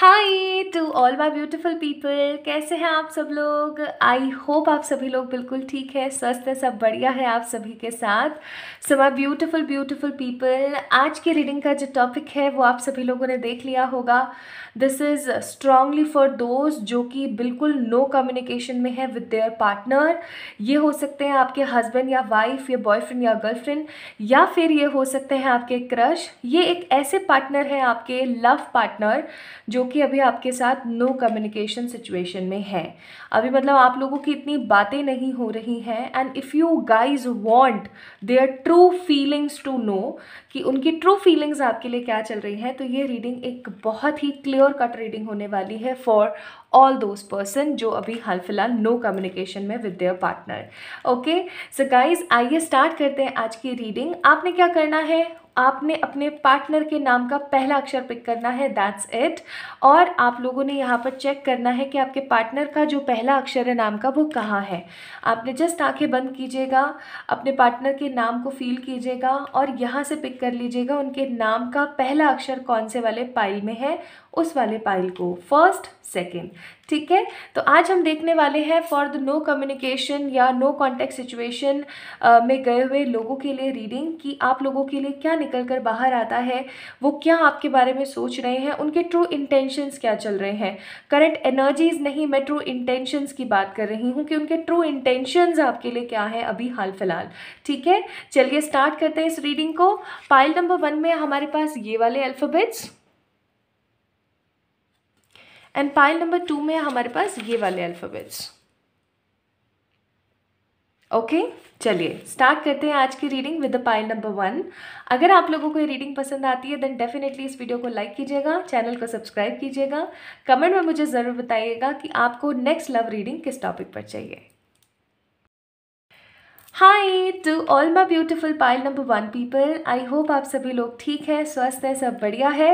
Hi to all my beautiful people कैसे हैं आप सब लोग आई होप आप सभी लोग बिल्कुल ठीक है स्वस्थ है सब बढ़िया है आप सभी के साथ so my beautiful beautiful people आज की रीडिंग का जो टॉपिक है वो आप सभी लोगों ने देख लिया होगा this is strongly for those जो कि बिल्कुल नो no कम्युनिकेशन में है विद देयर पार्टनर ये हो सकते हैं आपके हस्बैंड या वाइफ या बॉयफ्रेंड या गर्लफ्रेंड या फिर ये हो सकते हैं आपके क्रश ये एक ऐसे पार्टनर हैं आपके लव पार्टनर जो कि अभी आपके साथ नो कम्युनिकेशन सिचुएशन में है अभी मतलब आप लोगों की इतनी बातें नहीं हो रही हैं and if you guys want their true feelings to know कि उनकी ट्रू फीलिंग्स आपके लिए क्या चल रही हैं तो ये रीडिंग एक बहुत ही क्लियर कट रीडिंग होने वाली है फॉर ऑल दोज पर्सन जो अभी हाल फिलहाल नो कम्युनिकेशन में with their partner okay so guys आइए स्टार्ट करते हैं आज की रीडिंग आपने क्या करना है आपने अपने पार्टनर के नाम का पहला अक्षर पिक करना है दैट्स इट और आप लोगों ने यहाँ पर चेक करना है कि आपके पार्टनर का जो पहला अक्षर है नाम का वो कहाँ है आपने जस्ट आंखें बंद कीजिएगा अपने पार्टनर के नाम को फील कीजिएगा और यहाँ से पिक कर लीजिएगा उनके नाम का पहला अक्षर कौन से वाले पाइल में है उस वाले पाइल को फर्स्ट सेकेंड ठीक है तो आज हम देखने वाले हैं फॉर द नो कम्युनिकेशन या नो कॉन्टेक्ट सिचुएशन में गए हुए लोगों के लिए रीडिंग कि आप लोगों के लिए क्या निकल कर बाहर आता है वो क्या आपके बारे में सोच रहे हैं उनके ट्रू इंटेंशंस क्या चल रहे हैं करंट एनर्जीज नहीं मैं ट्रू इंटेंशंस की बात कर रही हूँ कि उनके ट्रू इंटेंशंस आपके लिए क्या है अभी हाल फिलहाल ठीक है चलिए स्टार्ट करते हैं इस रीडिंग को पाइल नंबर वन में हमारे पास ये वाले alphabets and pile number two में हमारे पास ये वाले अल्फ़ाबेट्स ओके चलिए स्टार्ट करते हैं आज की reading with the pile number one अगर आप लोगों को ये रीडिंग पसंद आती है देन डेफिनेटली इस वीडियो को लाइक कीजिएगा चैनल को सब्सक्राइब कीजिएगा कमेंट में मुझे ज़रूर बताइएगा कि आपको नेक्स्ट लव रीडिंग किस टॉपिक पर चाहिए hi to all my beautiful pile number one people I hope आप सभी लोग ठीक हैं स्वस्थ हैं सब बढ़िया है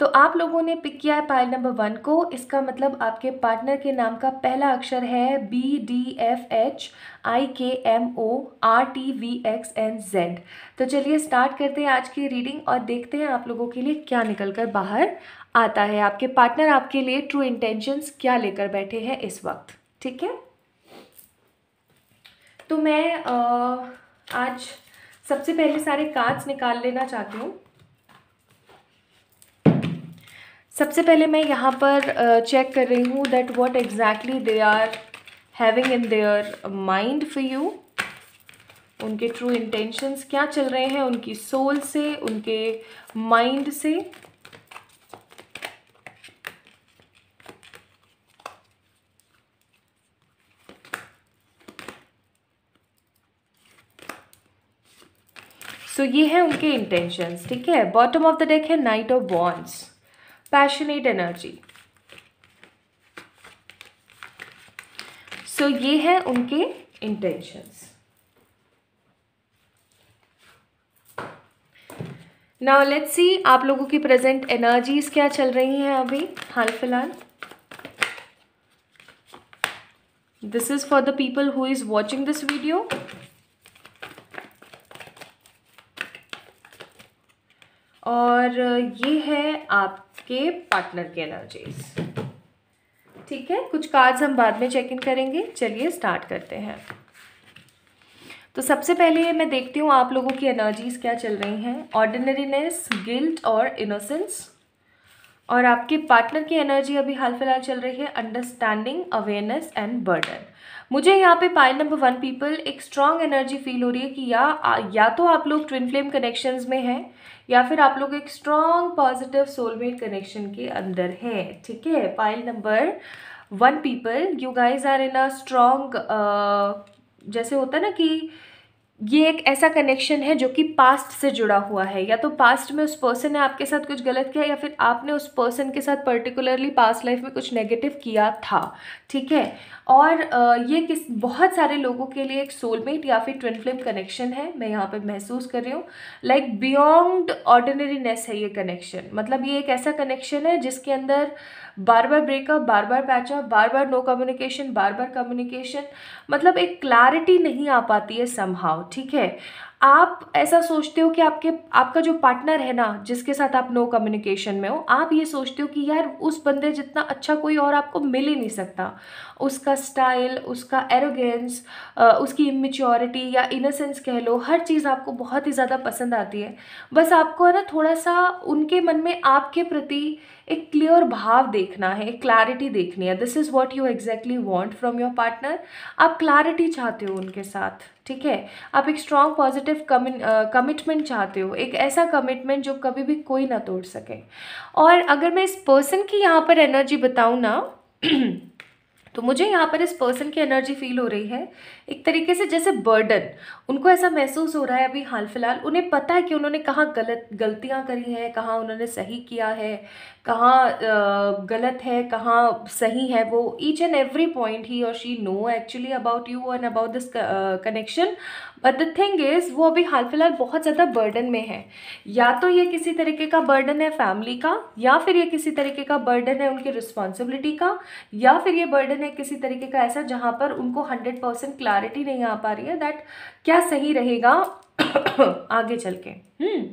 तो आप लोगों ने पिक किया है पाइल नंबर वन को इसका मतलब आपके पार्टनर के नाम का पहला अक्षर है B D F H I K M O R T V X N Z तो चलिए स्टार्ट करते हैं आज की रीडिंग और देखते हैं आप लोगों के लिए क्या निकल कर बाहर आता है आपके पार्टनर आपके लिए ट्रू इंटेंशंस क्या लेकर बैठे हैं इस वक्त ठीक है तो मैं आज सबसे पहले सारे कार्ड्स निकाल लेना चाहती हूँ सबसे पहले मैं यहाँ पर चेक कर रही हूँ that what exactly they are having in their mind for you उनके ट्रू इंटेंशंस क्या चल रहे हैं उनकी सोल से उनके माइंड से सो ये है उनके इंटेंशंस ठीक है बॉटम ऑफ द डेक है knight of wands passionate energy so ये है उनके इंटेंशंस नाउ लेट्स सी आप लोगों की प्रेजेंट एनर्जीज क्या चल रही हैं अभी हाल फिलहाल this is for the people who is watching this video और ये है आपके पार्टनर की एनर्जीज ठीक है कुछ कार्ड्स हम बाद में चेक इन करेंगे चलिए स्टार्ट करते हैं तो सबसे पहले मैं देखती हूँ आप लोगों की एनर्जीज क्या चल रही हैं ऑर्डिनरीनेस गिल्ट और इनोसेंस और आपके पार्टनर की एनर्जी अभी हाल फिलहाल चल रही है अंडरस्टैंडिंग अवेयरनेस एंड बर्डन मुझे यहाँ पे पाइल नंबर वन पीपल एक स्ट्रॉन्ग एनर्जी फील हो रही है कि या या तो आप लोग ट्विन फ्लेम कनेक्शंस में हैं या फिर आप लोग एक स्ट्रॉन्ग पॉजिटिव सोलमेट कनेक्शन के अंदर हैं ठीक है pile number one people you guys are in a strong जैसे होता है ना कि ये एक ऐसा कनेक्शन है जो कि पास्ट से जुड़ा हुआ है या तो पास्ट में उस पर्सन ने आपके साथ कुछ गलत किया या फिर आपने उस पर्सन के साथ पर्टिकुलरली पास्ट लाइफ में कुछ नेगेटिव किया था ठीक है और ये किस बहुत सारे लोगों के लिए एक सोलमेट या फिर ट्विन फ्लेम कनेक्शन है मैं यहाँ पे महसूस कर रही हूँ लाइक बियॉन्ड ऑर्डिनरीनेस है ये कनेक्शन मतलब ये एक ऐसा कनेक्शन है जिसके अंदर uh, बार बार ब्रेकअप बार बार पैचअप बार बार नो कम्युनिकेशन बार बार कम्युनिकेशन मतलब एक क्लैरिटी नहीं आ पाती है समहाव ठीक है आप ऐसा सोचते हो कि आपके आपका जो पार्टनर है ना जिसके साथ आप नो कम्युनिकेशन में हो आप ये सोचते हो कि यार उस बंदे जितना अच्छा कोई और आपको मिल ही नहीं सकता उसका स्टाइल उसका एरोगेंस उसकी इमेच्योरिटी या इनोसेंस कह लो हर चीज़ आपको बहुत ही ज़्यादा पसंद आती है बस आपको है ना थोड़ा सा उनके मन में आपके प्रति एक क्लियर भाव देखना है एक क्लैरिटी देखनी है this is what you exactly want from your partner आप क्लैरिटी चाहते हो उनके साथ ठीक है आप एक स्ट्रॉन्ग पॉजिटिव कमिटमेंट चाहते हो एक ऐसा कमिटमेंट जो कभी भी कोई ना तोड़ सके और अगर मैं इस पर्सन की यहाँ पर एनर्जी बताऊँ ना तो मुझे यहाँ पर इस पर्सन की एनर्जी फील हो रही है एक तरीके से जैसे बर्डन उनको ऐसा महसूस हो रहा है अभी हाल फिलहाल उन्हें पता है कि उन्होंने कहाँ गलत गलतियाँ करी हैं कहाँ उन्होंने सही किया है कहाँ गलत है कहाँ सही है वो ईच एंड एवरी पॉइंट ही और she know actually about you and about this connection but the thing is वो अभी हाल फिलहाल बहुत ज़्यादा बर्डन में है या तो ये किसी तरीके का बर्डन है फैमिली का या फिर ये किसी तरीके का बर्डन है उनकी रिस्पॉन्सिबिलिटी का या फिर ये बर्डन है किसी तरीके का ऐसा जहाँ पर उनको हंड्रेड परसेंट क्लैरिटी नहीं आ पा रही है दैट क्या सही रहेगा आगे चल के hmm.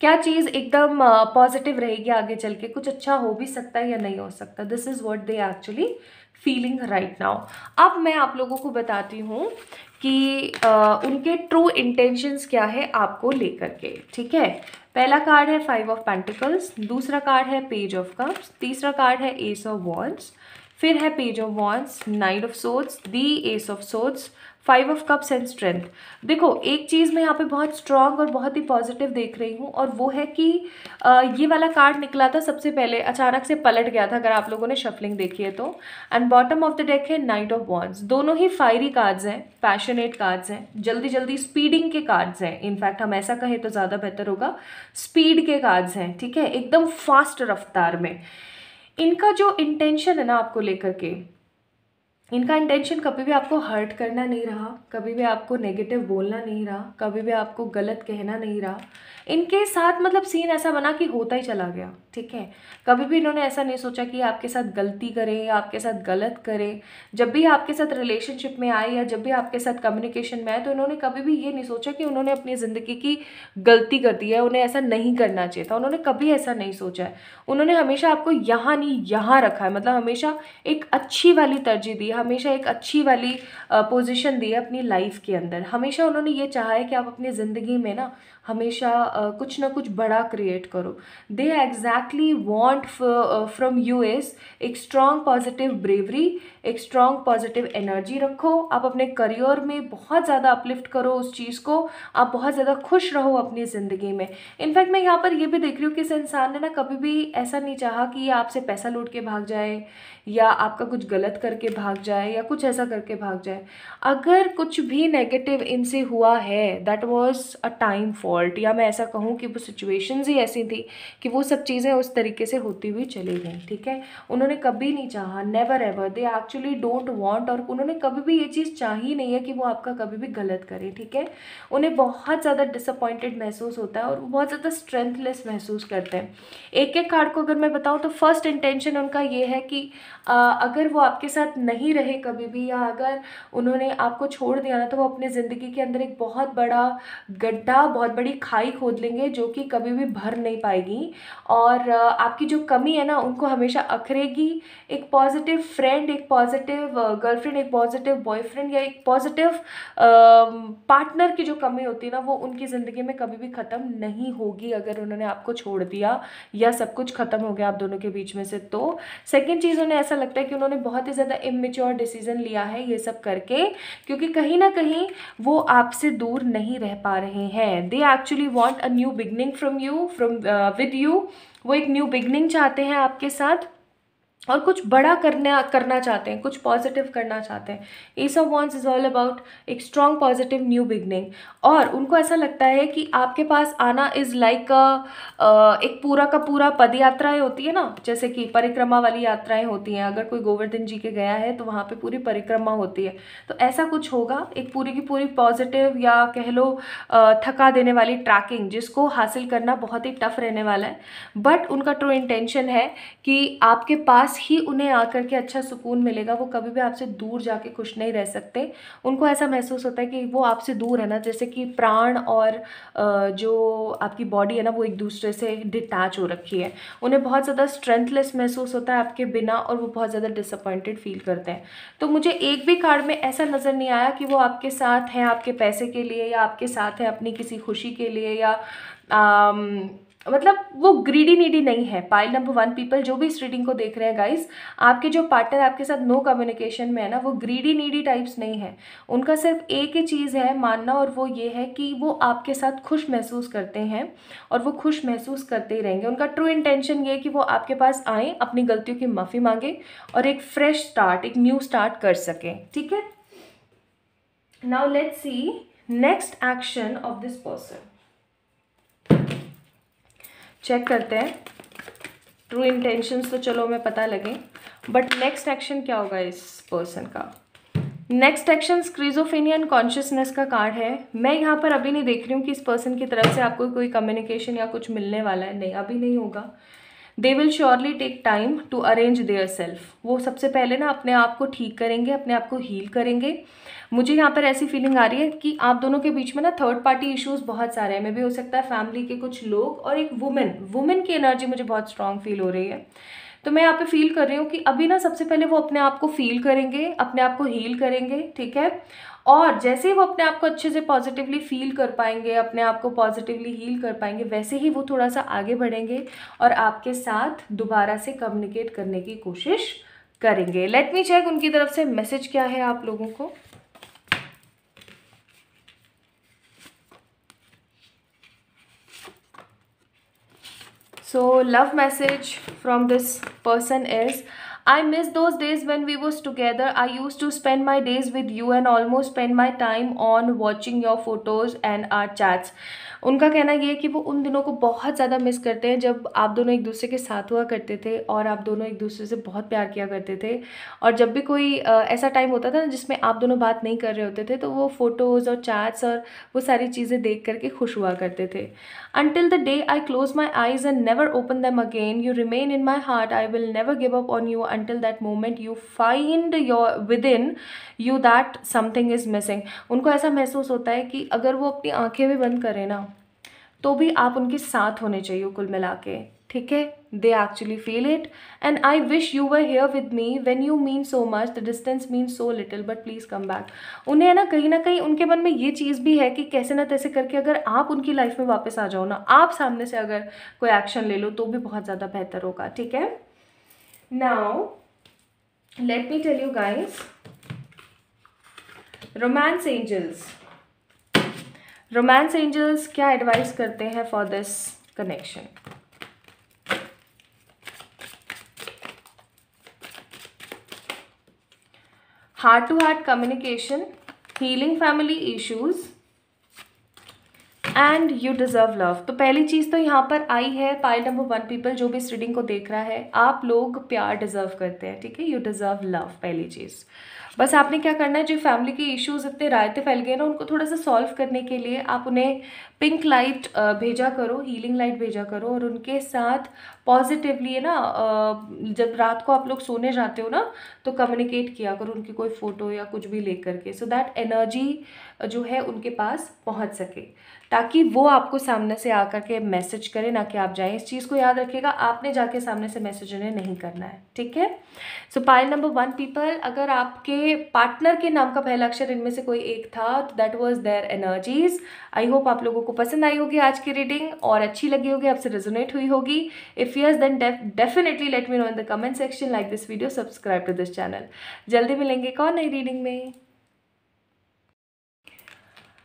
क्या चीज़ एकदम पॉजिटिव रहेगी आगे चल के कुछ अच्छा हो भी सकता है या नहीं हो सकता this is what they actually feeling right now अब मैं आप लोगों को बताती हूँ कि आ, उनके ट्रू इंटेंशंस क्या है आपको लेकर के ठीक है पहला कार्ड है फाइव ऑफ पेंटिकल्स दूसरा कार्ड है पेज ऑफ कप्स तीसरा कार्ड है एस ऑफ वॉन्स फिर है page of wands knight of swords the ace of swords five of cups and strength देखो एक चीज़ मैं यहाँ पे बहुत स्ट्रांग और बहुत ही पॉजिटिव देख रही हूँ और वो है कि ये वाला कार्ड निकला था सबसे पहले अचानक से पलट गया था अगर आप लोगों ने शफलिंग देखी है तो and bottom of the deck है नाइट ऑफ बॉन्स दोनों ही फायरी कार्ड्स हैं पैशनेट कार्ड्स हैं जल्दी जल्दी स्पीडिंग के कार्ड्स हैं इनफैक्ट हम ऐसा कहें तो ज़्यादा बेहतर होगा स्पीड के कार्ड्स हैं ठीक है एकदम फास्ट रफ्तार में इनका जो इंटेंशन है ना आपको लेकर के इनका इंटेंशन कभी भी आपको हर्ट करना नहीं रहा कभी भी आपको नेगेटिव बोलना नहीं रहा कभी भी आपको गलत कहना नहीं रहा इनके साथ मतलब सीन ऐसा बना कि होता ही चला गया ठीक है कभी भी इन्होंने ऐसा नहीं सोचा कि आपके साथ गलती करें या आपके साथ गलत करें जब भी आपके साथ रिलेशनशिप में आए या जब भी आपके साथ कम्युनिकेशन में आए तो इन्होंने कभी भी ये नहीं सोचा कि उन्होंने अपनी ज़िंदगी की गलती कर दी है उन्हें ऐसा नहीं करना चाहिए था उन्होंने कभी ऐसा नहीं सोचा है उन्होंने हमेशा आपको यहाँ नहीं यहाँ रखा है मतलब हमेशा एक अच्छी वाली तरजीह दी है हमेशा एक अच्छी वाली पोजिशन दी है अपनी लाइफ के अंदर हमेशा उन्होंने ये चाहा है कि आप अपनी ज़िंदगी में ना हमेशा कुछ ना कुछ बड़ा क्रिएट करो they exactly want from you as एक स्ट्रॉन्ग पॉजिटिव ब्रेवरी एक स्ट्रांग पॉजिटिव एनर्जी रखो आप अपने करियर में बहुत ज़्यादा अपलिफ्ट करो उस चीज़ को आप बहुत ज़्यादा खुश रहो अपनी ज़िंदगी में इनफैक्ट मैं यहाँ पर ये भी देख रही हूँ कि इस इंसान ने ना कभी भी ऐसा नहीं चाहा कि ये आपसे पैसा लूट के भाग जाए या आपका कुछ गलत करके भाग जाए या कुछ ऐसा करके भाग जाए अगर कुछ भी नेगेटिव इनसे हुआ है that was a time fault या मैं ऐसा कहूँ कि वो सिचुएशंस ही ऐसी थी कि वो सब चीज़ें उस तरीके से होती हुई चली गई ठीक है उन्होंने कभी नहीं चाहा never ever they actually actually don't want और उन्होंने कभी भी ये चीज़ चाही नहीं है कि वो आपका कभी भी गलत करे ठीक है उन्हें बहुत ज़्यादा डिसअपॉइंटेड महसूस होता है और बहुत ज़्यादा स्ट्रेंथलेस महसूस करते हैं एक एक कार्ड को अगर मैं बताऊँ तो फर्स्ट इंटेंशन उनका ये है कि अगर वो आपके साथ नहीं रहे कभी भी या अगर उन्होंने आपको छोड़ दिया ना तो वो अपने ज़िंदगी के अंदर एक बहुत बड़ा गड्ढा बहुत बड़ी खाई खोद लेंगे जो कि कभी भी भर नहीं पाएगी और आपकी जो कमी है ना उनको हमेशा अखरेगी एक पॉजिटिव फ्रेंड एक पॉजिटिव गर्लफ्रेंड एक पॉजिटिव बॉयफ्रेंड या एक पॉजिटिव पार्टनर की जो कमी होती है ना वो उनकी ज़िंदगी में कभी भी ख़त्म नहीं होगी अगर उन्होंने आपको छोड़ दिया या सब कुछ ख़त्म हो गया आप दोनों के बीच में से तो सेकेंड चीज़ उन्हें ऐसा ऐसा लगता है कि उन्होंने बहुत ही ज़्यादा इमेच्योर डिसीज़न लिया है ये सब करके क्योंकि कहीं ना कहीं वो आपसे दूर नहीं रह पा रहे हैं they actually want a new beginning from you from with you वो एक न्यू बिगनिंग चाहते हैं आपके साथ और कुछ बड़ा करना करना चाहते हैं कुछ पॉजिटिव करना चाहते हैं ace of wands is all about एक स्ट्रॉन्ग पॉजिटिव न्यू बिगनिंग और उनको ऐसा लगता है कि आपके पास आना इज़ लाइक like एक पूरा का पूरा पद यात्राएँ होती है ना जैसे कि परिक्रमा वाली यात्राएँ होती हैं अगर कोई गोवर्धन जी के गया है तो वहाँ पर पूरी परिक्रमा होती है तो ऐसा कुछ होगा एक पूरी की पूरी पॉजिटिव या कह लो थका देने वाली ट्रैकिंग जिसको हासिल करना बहुत ही टफ रहने वाला है बट उनका ट्रू इंटेंशन है कि आपके पास पास ही उन्हें आकर के अच्छा सुकून मिलेगा वो कभी भी आपसे दूर जाके खुश नहीं रह सकते उनको ऐसा महसूस होता है कि वो आपसे दूर है ना जैसे कि प्राण और जो आपकी बॉडी है ना वो एक दूसरे से डिटैच हो रखी है उन्हें बहुत ज़्यादा स्ट्रेंथलेस महसूस होता है आपके बिना और वो बहुत ज़्यादा डिसअपॉइंटेड फील करते हैं तो मुझे एक भी कार्ड में ऐसा नज़र नहीं आया कि वो आपके साथ हैं आपके पैसे के लिए या आपके साथ हैं अपनी किसी खुशी के लिए या मतलब वो ग्रीडी नीडी नहीं है पाइल नंबर वन पीपल जो भी इस रीडिंग को देख रहे हैं गाइस आपके जो पार्टनर आपके साथ नो कम्युनिकेशन में है ना वो ग्रीडी नीडी टाइप्स नहीं है उनका सिर्फ एक ही चीज़ है मानना और वो ये है कि वो आपके साथ खुश महसूस करते हैं और वो खुश महसूस करते ही रहेंगे उनका ट्रू इंटेंशन ये है कि वो आपके पास आएँ अपनी गलतियों की माफ़ी मांगें और एक फ्रेश स्टार्ट एक न्यू स्टार्ट कर सकें ठीक है now let's see next action of this person check करते हैं ट्रू इंटेंशंस तो चलो हमें पता लगे बट नेक्स्ट एक्शन क्या होगा इस पर्सन का नेक्स्ट एक्शन स्क्रीजोफेनियन कॉन्शियसनेस का कार्ड है मैं यहाँ पर अभी नहीं देख रही हूँ कि इस पर्सन की तरफ से आपको कोई कम्युनिकेशन या कुछ मिलने वाला है नहीं अभी नहीं होगा they will surely take time to arrange their self वो सबसे पहले ना अपने आप को ठीक करेंगे अपने आप को हील करेंगे मुझे यहाँ पर ऐसी फीलिंग आ रही है कि आप दोनों के बीच में ना थर्ड पार्टी इश्यूज बहुत सारे हैं मे भी हो सकता है फैमिली के कुछ लोग और एक वुमेन वुमेन की एनर्जी मुझे बहुत स्ट्रांग फील हो रही है तो मैं यहाँ पे फील कर रही हूँ कि अभी ना सबसे पहले वो अपने आप को फील करेंगे अपने आप को हील करेंगे ठीक है और जैसे ही वो अपने आप को अच्छे से पॉजिटिवली फील कर पाएंगे अपने आप को पॉजिटिवली हील कर पाएंगे वैसे ही वो थोड़ा सा आगे बढ़ेंगे और आपके साथ दोबारा से कम्युनिकेट करने की कोशिश करेंगे लेट मी चेक उनकी तरफ से मैसेज क्या है आप लोगों को so love message from this person is I miss those days when we was together. I used to spend my days with you and almost spend my time on watching your photos and our chats. उनका कहना ये है कि वो उन दिनों को बहुत ज़्यादा मिस करते हैं जब आप दोनों एक दूसरे के साथ हुआ करते थे और आप दोनों एक दूसरे से बहुत प्यार किया करते थे और जब भी कोई ऐसा टाइम होता था ना जिसमें आप दोनों बात नहीं कर रहे होते थे तो वो फ़ोटोज़ और चैट्स और वो सारी चीज़ें देख करके खुश हुआ करते थे until the day I close my eyes and never open them again you remain in my heart I will never give up on you until that moment you find your within you that something is missing उनको ऐसा महसूस होता है कि अगर वो अपनी आँखें भी बंद करें ना तो भी आप उनके साथ होने चाहिए कुल मिला के ठीक है they actually feel it and I wish you were here with me when you mean so much the distance mean so little but please come back उन्हें है ना कहीं ना कहीं उनके मन में ये चीज़ भी है कि कैसे ना तैसे करके अगर आप उनकी लाइफ में वापस आ जाओ ना आप सामने से अगर कोई एक्शन ले लो तो भी बहुत ज़्यादा बेहतर होगा ठीक है now let me tell you guys romance angels romance angels क्या एडवाइस करते हैं for this connection heart to heart communication healing family issues and you deserve love तो पहली चीज़ तो यहाँ पर आई है पाइल नंबर वन पीपल जो भी इस रीडिंग को देख रहा है आप लोग प्यार डिज़र्व करते हैं ठीक है यू डिज़र्व लव पहली चीज़ बस आपने क्या करना है जो फैमिली के इश्यूज़ इतने रायते फैल गए ना उनको थोड़ा सा सॉल्व करने के लिए आप उन्हें पिंक लाइट भेजा करो हीलिंग लाइट भेजा करो और उनके साथ पॉजिटिवली है ना जब रात को आप लोग सोने जाते हो ना तो कम्युनिकेट किया करो उनकी कोई फ़ोटो या कुछ भी ले करके सो दैट एनर्जी जो है उनके पास पहुंच सके ताकि वो आपको सामने से आकर के मैसेज करें ना कि आप जाएं इस चीज़ को याद रखिएगा आपने जाके सामने से मैसेज उन्हें नहीं करना है ठीक है so pile number one people अगर आपके पार्टनर के नाम का पहला अक्षर इनमें से कोई एक था तो that was their energies I hope आप लोगों को पसंद आई होगी आज की रीडिंग और अच्छी लगी होगी आपसे रेजोनेट हुई होगी if yes then definitely let me know in the comment section like this video subscribe to this channel जल्दी मिलेंगे कौन नई रीडिंग में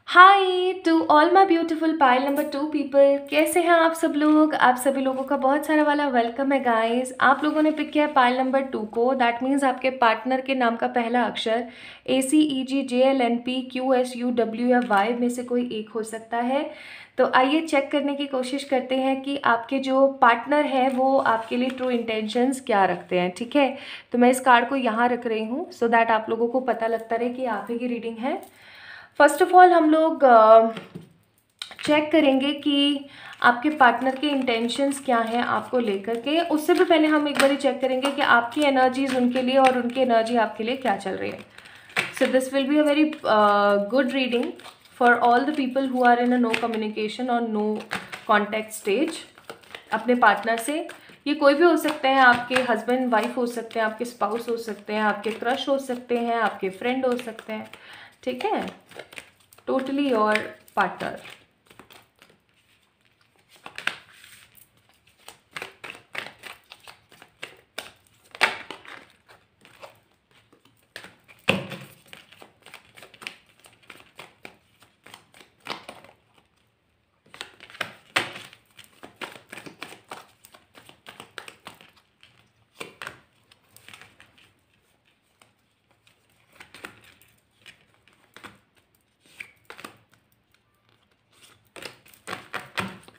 hi to all my beautiful pile number two people कैसे हैं आप सब लोग आप सभी लोगों का बहुत सारा वाला वेलकम है गाइस आप लोगों ने पिक किया है पाइल नंबर टू को दैट मीन्स आपके पार्टनर के नाम का पहला अक्षर A C E G J L N P Q S U W या वाई में से कोई एक हो सकता है तो आइए चेक करने की कोशिश करते हैं कि आपके जो पार्टनर हैं वो आपके लिए ट्रू इंटेंशंस क्या रखते हैं ठीक है तो मैं इस कार्ड को यहाँ रख रही हूँ सो so दैट आप लोगों को पता लगता रहे कि आप ही की रीडिंग है फ़र्स्ट ऑफ़ ऑल हम लोग चेक करेंगे कि आपके पार्टनर के इंटेंशंस क्या हैं आपको लेकर के उससे भी पहले हम एक बार चेक करेंगे कि आपकी एनर्जीज उनके लिए और उनकी एनर्जी आपके लिए क्या चल रही है so this will be a very good reading for all the people who are in a no communication और नो कॉन्टैक्ट स्टेज अपने पार्टनर से ये कोई भी हो सकते हैं आपके हस्बैंड वाइफ हो सकते हैं आपके स्पाउस हो सकते हैं आपके क्रश हो सकते हैं आपके फ्रेंड हो सकते हैं ठीक है totally your partner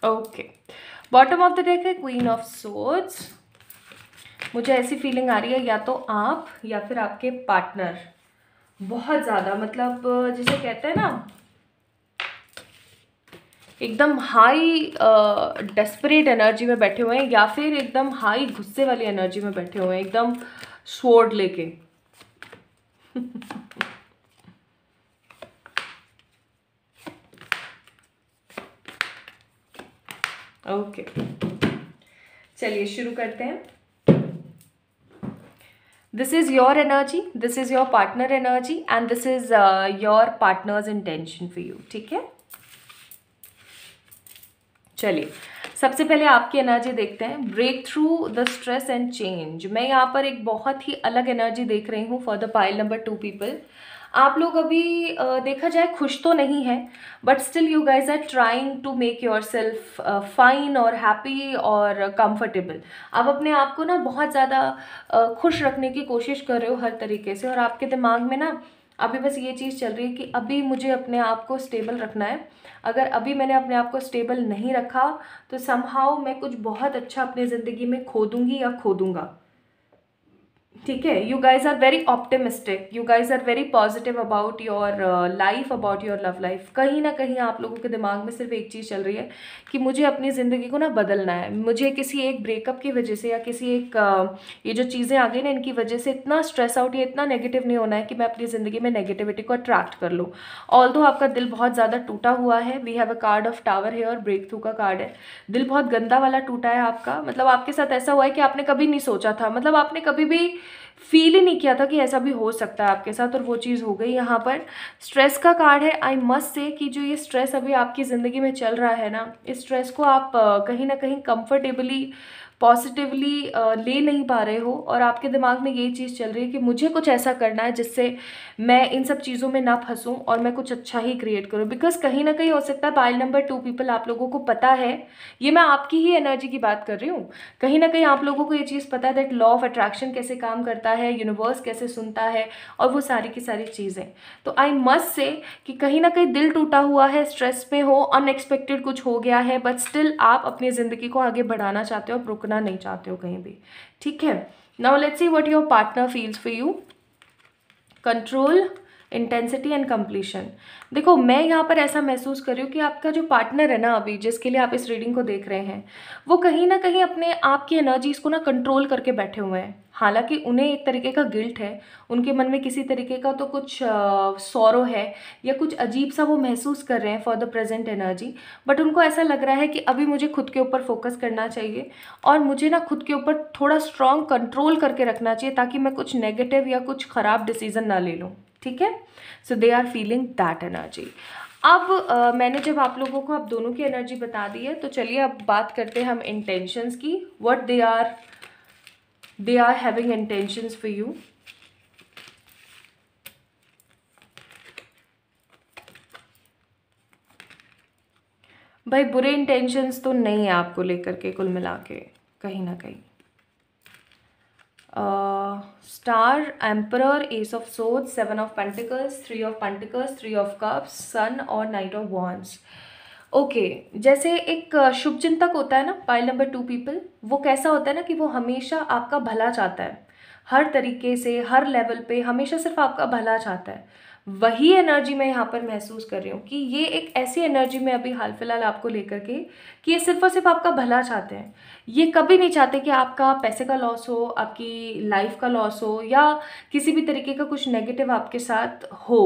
okay bottom of the deck है क्वीन ऑफ सोर्ड्स मुझे ऐसी फीलिंग आ रही है या तो आप या फिर आपके पार्टनर बहुत ज़्यादा मतलब जिसे कहते हैं ना एकदम हाई डेस्परेट एनर्जी में बैठे हुए हैं या फिर एकदम हाई गुस्से वाली एनर्जी में बैठे हुए हैं एकदम स्वॉर्ड लेके ओके चलिए शुरू करते हैं this is your energy this is your partner energy and this is your partner's intention for you ठीक है चलिए सबसे पहले आपकी एनर्जी देखते हैं break through the stress and change मैं यहाँ पर एक बहुत ही अलग एनर्जी देख रही हूँ for the pile number two people आप लोग अभी देखा जाए खुश तो नहीं है but still you guys are trying to make yourself fine और हैप्पी और कंफर्टेबल आप अपने आप को ना बहुत ज़्यादा खुश रखने की कोशिश कर रहे हो हर तरीके से और आपके दिमाग में ना अभी बस ये चीज़ चल रही है कि अभी मुझे अपने आप को स्टेबल रखना है अगर अभी मैंने अपने आप को स्टेबल नहीं रखा तो समहाउ मैं कुछ बहुत अच्छा अपनी ज़िंदगी में खो दूँगी या खो दूँगा ठीक है you guys are very optimistic you guys are very positive about your life about your love life कहीं ना कहीं आप लोगों के दिमाग में सिर्फ एक चीज़ चल रही है कि मुझे अपनी ज़िंदगी को ना बदलना है मुझे किसी एक ब्रेकअप की वजह से या किसी एक uh, ये जो चीज़ें आ गई ना इनकी वजह से इतना स्ट्रेस आउट या इतना नेगेटिव नहीं होना है कि मैं अपनी ज़िंदगी में नेगेटिविटी को अट्रैक्ट कर लूँ ऑल आपका दिल बहुत ज़्यादा टूटा हुआ है we have a card of tower है और ब्रेक थ्रू का कार्ड है दिल बहुत गंदा वाला टूटा है आपका मतलब आपके साथ ऐसा हुआ है कि आपने कभी नहीं सोचा था मतलब आपने कभी भी फील ही नहीं किया था कि ऐसा भी हो सकता है आपके साथ और वो चीज़ हो गई यहाँ पर स्ट्रेस का कार्ड है आई मस्ट से कि जो ये स्ट्रेस अभी आपकी ज़िंदगी में चल रहा है ना इस स्ट्रेस को आप कहीं ना कहीं कम्फर्टेबली पॉजिटिवली uh, ले नहीं पा रहे हो और आपके दिमाग में ये चीज़ चल रही है कि मुझे कुछ ऐसा करना है जिससे मैं इन सब चीज़ों में ना फंसूँ और मैं कुछ अच्छा ही क्रिएट करूँ बिकॉज कहीं ना कहीं हो सकता है पाइल नंबर टू पीपल आप लोगों को पता है ये मैं आपकी ही एनर्जी की बात कर रही हूँ कहीं ना कहीं आप लोगों को ये चीज़ पता है दैट लॉ ऑफ अट्रैक्शन कैसे काम करता है यूनिवर्स कैसे सुनता है और वो सारी की सारी चीज़ें तो आई मस्ट से कि कहीं ना कहीं दिल टूटा हुआ है स्ट्रेस में हो अनएक्सपेक्टेड कुछ हो गया है बट स्टिल आप अपनी ज़िंदगी को आगे बढ़ाना चाहते हो और रुकना नहीं चाहते हो कहीं भी ठीक है now let's see what your partner feels for you control intensity and completion देखो मैं यहाँ पर ऐसा महसूस कर रही हूँ कि आपका जो पार्टनर है ना अभी जिसके लिए आप इस रीडिंग को देख रहे हैं वो कहीं ना कहीं अपने आप की एनर्जीज़ को ना कंट्रोल करके बैठे हुए हैं हालांकि उन्हें एक तरीके का गिल्ट है उनके मन में किसी तरीके का तो कुछ सौरव है या कुछ अजीब सा वो महसूस कर रहे हैं for the present energy but उनको ऐसा लग रहा है कि अभी मुझे खुद के ऊपर फोकस करना चाहिए और मुझे ना खुद के ऊपर थोड़ा स्ट्रॉन्ग कंट्रोल करके रखना चाहिए ताकि मैं कुछ नेगेटिव या कुछ ख़राब डिसीज़न ना ले लूँ ठीक है so they are feeling that energy अब uh, मैंने जब आप लोगों को अब दोनों की एनर्जी बता दी है तो चलिए अब बात करते हैं हम इंटेंशंस की what they are they are having intentions for you भाई बुरे इंटेंशंस तो नहीं है आपको लेकर के कुल मिला के कहीं ना कहीं star emperor ace of swords seven of pentacles three of pentacles three of cups sun और नाइट ऑफ वॉन्स ओके जैसे एक uh, शुभ चिंतक होता है ना पाइल नंबर टू पीपल वो कैसा होता है ना कि वो हमेशा आपका भला चाहता है हर तरीके से हर लेवल पे हमेशा सिर्फ आपका भला चाहता है वही एनर्जी मैं यहाँ पर महसूस कर रही हूँ कि ये एक ऐसी एनर्जी मैं अभी हाल फिलहाल आपको लेकर के कि ये सिर्फ और सिर्फ आपका भला चाहते हैं ये कभी नहीं चाहते कि आपका पैसे का लॉस हो आपकी लाइफ का लॉस हो या किसी भी तरीके का कुछ नेगेटिव आपके साथ हो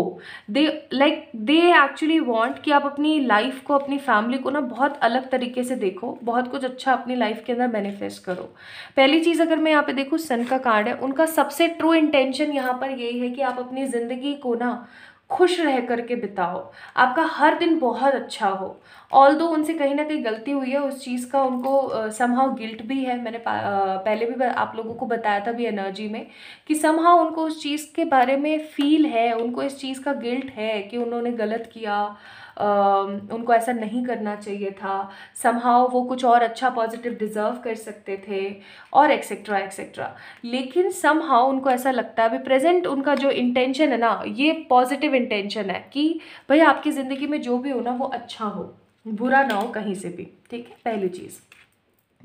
they like they actually want कि आप अपनी लाइफ को अपनी फैमिली को ना बहुत अलग तरीके से देखो बहुत कुछ अच्छा अपनी लाइफ के अंदर मैनिफेस्ट करो पहली चीज़ अगर मैं यहाँ पे देखूँ सन का कार्ड है उनका सबसे ट्रू इंटेंशन यहाँ पर यही है कि आप अपनी ज़िंदगी को ना खुश रह कर के बिताओ आपका हर दिन बहुत अच्छा हो ऑल दो उनसे कहीं ना कहीं गलती हुई है उस चीज़ का उनको समहाउ uh, गिल्ट भी है मैंने uh, पहले भी आप लोगों को बताया था भी एनर्जी में कि समहाउ उनको उस चीज़ के बारे में फील है उनको इस चीज़ का गिल्ट है कि उन्होंने गलत किया उनको ऐसा नहीं करना चाहिए था समहाउ वो कुछ और अच्छा पॉजिटिव डिज़र्व कर सकते थे और एक्सेट्रा एक्सेट्रा लेकिन समहाउ उनको ऐसा लगता है अभी प्रेजेंट उनका जो इंटेंशन है ना ये पॉजिटिव इंटेंशन है कि भाई आपकी ज़िंदगी में जो भी हो ना वो अच्छा हो बुरा ना हो कहीं से भी ठीक है पहली चीज़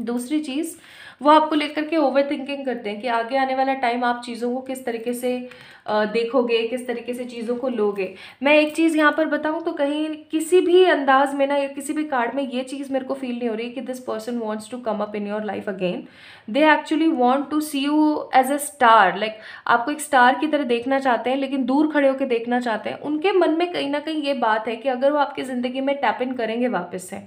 दूसरी चीज़ वो आपको लेकर के ओवर थिंकिंग करते हैं कि आगे आने वाला टाइम आप चीज़ों को किस तरीके से देखोगे किस तरीके से चीज़ों को लोगे मैं एक चीज़ यहाँ पर बताऊँ तो कहीं किसी भी अंदाज में ना या किसी भी कार्ड में ये चीज़ मेरे को फील नहीं हो रही कि this person wants to come up in your life again they actually want to see you as a star like आपको एक स्टार की तरह देखना चाहते हैं लेकिन दूर खड़े होकर देखना चाहते हैं उनके मन में कहीं ना कहीं ये बात है कि अगर वो आपकी ज़िंदगी में टैप इन करेंगे वापस से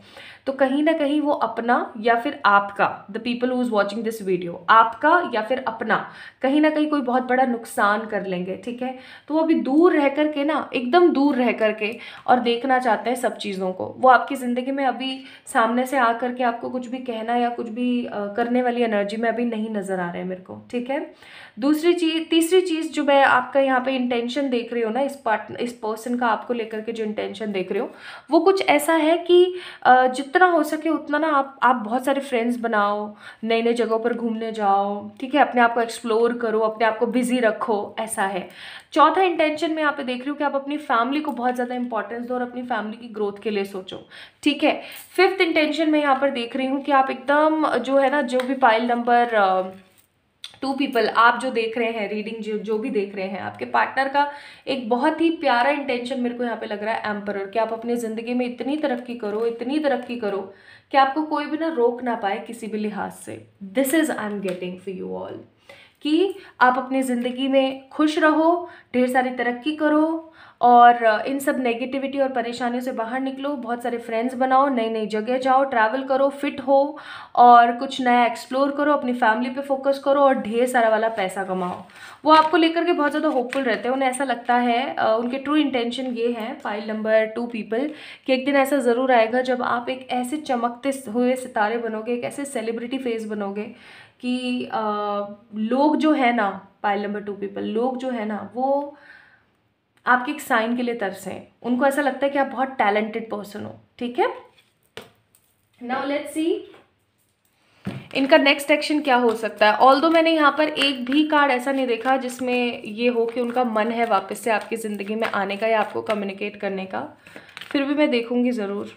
तो कहीं ना कहीं वो अपना या फिर आपका the people who is watching this video आपका या फिर अपना कहीं ना कहीं कोई बहुत बड़ा नुकसान कर लेंगे करेंगे ठीक है तो वो अभी दूर रह करके ना एकदम दूर रह करके और देखना चाहते हैं सब चीज़ों को वो आपकी ज़िंदगी में अभी सामने से आ करके आपको कुछ भी कहना या कुछ भी करने वाली एनर्जी में अभी नहीं नज़र आ रहे हैं मेरे को ठीक है दूसरी चीज़ तीसरी चीज़ जो मैं आपका यहाँ पे इंटेंशन देख रही हूँ ना इस पार्ट इस पर्सन का आपको लेकर के जो इंटेंशन देख रहे हो वो कुछ ऐसा है कि जितना हो सके उतना ना आप आप बहुत सारे फ्रेंड्स बनाओ नई नई जगहों पर घूमने जाओ ठीक है अपने आप को एक्सप्लोर करो अपने आप को बिज़ी रखो ऐसा है चौथा इंटेंशन में यहाँ पे देख रही हूँ कि आप अपनी फैमिली को बहुत ज़्यादा इंपॉर्टेंस दो और अपनी फैमिली की ग्रोथ के लिए सोचो ठीक है फिफ्थ इंटेंशन में यहाँ पर देख रही हूँ कि आप एकदम जो है ना जो भी पाइल नंबर टू पीपल आप जो देख रहे हैं रीडिंग जो जो भी देख रहे हैं आपके पार्टनर का एक बहुत ही प्यारा इंटेंशन मेरे को यहाँ पे लग रहा है एम्पर कि आप अपने ज़िंदगी में इतनी तरक्की करो इतनी तरक्की करो कि आपको कोई भी ना रोक ना पाए किसी भी लिहाज से this is I am getting for you all कि आप अपनी ज़िंदगी में खुश रहो ढेर सारी तरक्की करो और इन सब नेगेटिविटी और परेशानियों से बाहर निकलो बहुत सारे फ्रेंड्स बनाओ नई नई जगह जाओ ट्रैवल करो फिट हो और कुछ नया एक्सप्लोर करो अपनी फैमिली पे फोकस करो और ढेर सारा वाला पैसा कमाओ वो आपको लेकर के बहुत ज़्यादा होपफुल रहते हैं उन्हें ऐसा लगता है उनके ट्रू इंटेंशन ये है फाइल नंबर टू पीपल कि एक दिन ऐसा ज़रूर आएगा जब आप एक ऐसे चमकते हुए सितारे बनोगे एक ऐसे सेलिब्रिटी फेस बनोगे कि आ, लोग जो है ना पाइल नंबर टू पीपल लोग जो है ना वो आपके एक साइन के लिए तरसें उनको ऐसा लगता है कि आप बहुत टैलेंटेड पर्सन हो ठीक है नाउ लेट्स सी इनका नेक्स्ट एक्शन क्या हो सकता है ऑल दो मैंने यहाँ पर एक भी कार्ड ऐसा नहीं देखा जिसमें ये हो कि उनका मन है वापस से आपकी ज़िंदगी में आने का या आपको कम्युनिकेट करने का फिर भी मैं देखूँगी ज़रूर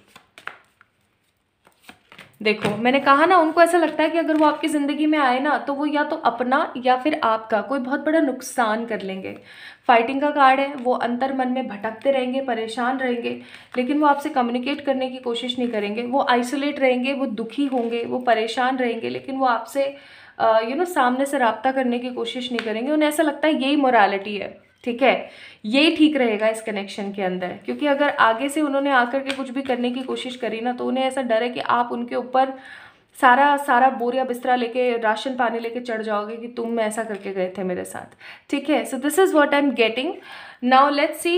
देखो मैंने कहा ना उनको ऐसा लगता है कि अगर वो आपकी ज़िंदगी में आए ना तो वो या तो अपना या फिर आपका कोई बहुत बड़ा नुकसान कर लेंगे फाइटिंग का कार्ड है वो अंतर मन में भटकते रहेंगे परेशान रहेंगे लेकिन वो आपसे कम्युनिकेट करने की कोशिश नहीं करेंगे वो आइसोलेट रहेंगे वो दुखी होंगे वो परेशान रहेंगे लेकिन वो आपसे यू नो सामने से रबता करने की कोशिश नहीं करेंगे उन्हें ऐसा लगता है यही मोरालिटी है ठीक है यही ठीक रहेगा इस कनेक्शन के अंदर क्योंकि अगर आगे से उन्होंने आकर के कुछ भी करने की कोशिश करी ना तो उन्हें ऐसा डर है कि आप उनके ऊपर सारा सारा बोरिया बिस्तरा लेके राशन पानी लेके चढ़ जाओगे कि तुम ऐसा करके गए थे मेरे साथ ठीक है so this is what I am getting now let's see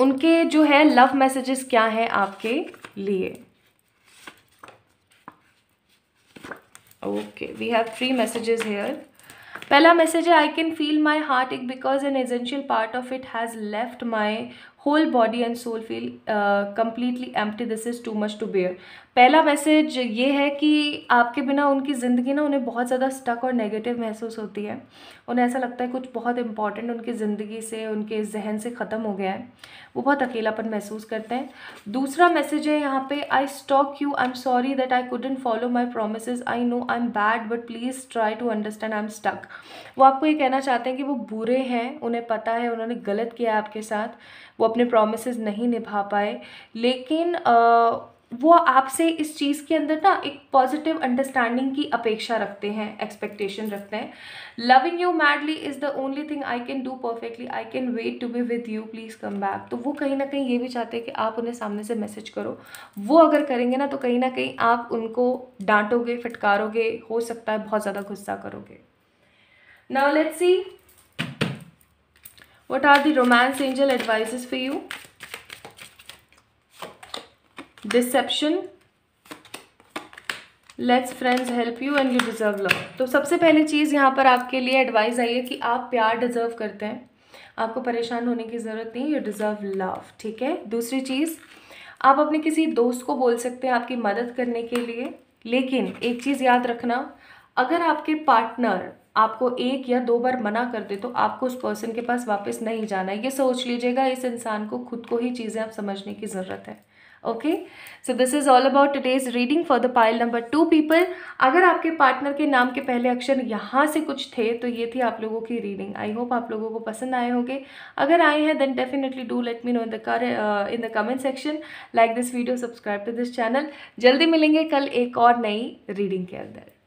उनके जो है लव मैसेजेस क्या हैं आपके लिए okay we have three messages here पहला मैसेज है I can feel my heart ache because an essential part of it has left my whole body and soul feel completely empty this is too much to bear पहला message ये है कि आपके बिना उनकी ज़िंदगी ना उन्हें बहुत ज़्यादा स्टक और नेगेटिव महसूस होती है उन्हें ऐसा लगता है कुछ बहुत इंपॉर्टेंट उनकी ज़िंदगी से उनके जहन से ख़त्म हो गया है वो बहुत अकेलापन महसूस करते हैं दूसरा मैसेज है यहाँ पे I stalk you I am sorry that I couldn't follow my promise I know I am bad but please try to understand I am stuck वो आपको ये कहना चाहते हैं कि वो बुरे हैं उन्हें पता है उन्होंने गलत किया है आपके साथ वो अपने प्रोमिस नहीं निभा पाए लेकिन आ, वो आपसे इस चीज़ के अंदर ना एक पॉजिटिव अंडरस्टैंडिंग की अपेक्षा रखते हैं एक्सपेक्टेशन रखते हैं loving you madly is the only thing I can do perfectly I can wait to be with you please come back तो वो कहीं ना कहीं ये भी चाहते हैं कि आप उन्हें सामने से मैसेज करो वो अगर करेंगे ना तो कहीं ना कहीं आप उनको डांटोगे फटकारोगे हो सकता है बहुत ज़्यादा गुस्सा करोगे now let's see what are the romance angel advice for you deception let's friends help you and you deserve love तो सबसे पहले चीज़ यहाँ पर आपके लिए एडवाइस आई है कि आप प्यार डिज़र्व करते हैं आपको परेशान होने की ज़रूरत नहीं यू डिज़र्व लव ठीक है दूसरी चीज़ आप अपने किसी दोस्त को बोल सकते हैं आपकी मदद करने के लिए लेकिन एक चीज़ याद रखना अगर आपके पार्टनर आपको एक या दो बार मना कर दे तो आपको उस पर्सन के पास वापस नहीं जाना ये सोच लीजिएगा इस इंसान को खुद को ही चीज़ें आप समझने की ज़रूरत है okay so this is all about today's reading for the pile number two people अगर आपके पार्टनर के नाम के पहले अक्षर यहाँ से कुछ थे तो ये थी आप लोगों की रीडिंग आई होप आप लोगों को पसंद आए होंगे अगर आए हैं then definitely do let me know in the कर in the comment section like this video subscribe to this channel जल्दी मिलेंगे कल एक और नई रीडिंग के अंदर